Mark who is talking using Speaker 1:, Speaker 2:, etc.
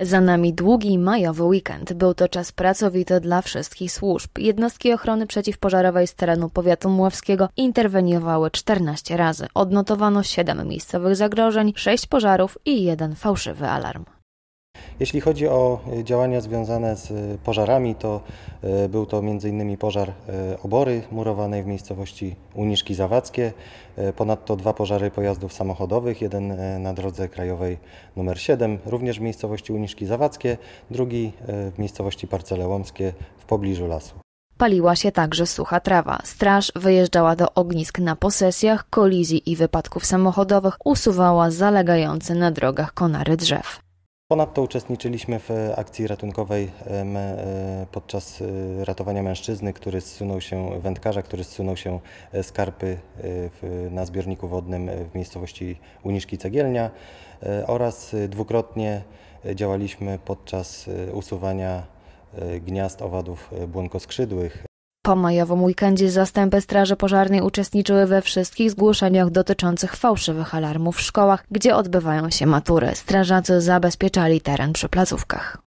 Speaker 1: Za nami długi majowy weekend. Był to czas pracowity dla wszystkich służb. Jednostki ochrony przeciwpożarowej z terenu powiatu mławskiego interweniowały 14 razy. Odnotowano 7 miejscowych zagrożeń, 6 pożarów i jeden fałszywy alarm.
Speaker 2: Jeśli chodzi o e, działania związane z e, pożarami, to e, był to m.in. pożar obory murowanej w miejscowości Uniszki Zawadzkie, ponadto dwa pożary pojazdów samochodowych, jeden na drodze krajowej nr 7, również w miejscowości Uniszki Zawadzkie, drugi w miejscowości Parcele Łomskie w pobliżu lasu.
Speaker 1: Paliła się także sucha trawa. Straż wyjeżdżała do ognisk na posesjach, kolizji i wypadków samochodowych, usuwała zalegające na drogach konary drzew.
Speaker 2: Ponadto uczestniczyliśmy w e, akcji ratunkowej e, podczas e, ratowania mężczyzny, który zsunął się, wędkarza, który zsunął się z karpy na zbiorniku wodnym w miejscowości Uniszki Cegielnia oraz dwukrotnie działaliśmy podczas usuwania gniazd owadów błonkoskrzydłych
Speaker 1: po majowym weekendzie zastępy Straży Pożarnej uczestniczyły we wszystkich zgłoszeniach dotyczących fałszywych alarmów w szkołach, gdzie odbywają się matury. Strażacy zabezpieczali
Speaker 2: teren przy placówkach.